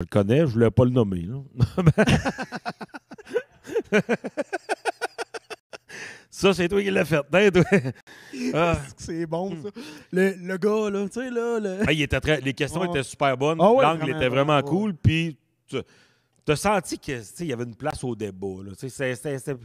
Je le connais, je ne voulais pas le nommer. Ça, c'est toi qui l'as fait. Hein, ah. C'est bon, ça. Hmm. Le, le gars, là, tu sais, là. Ah, il était très... Les questions étaient super bonnes. Ah L'angle était vraiment cool. Puis, tu as senti qu'il y avait une place au débat. C'était,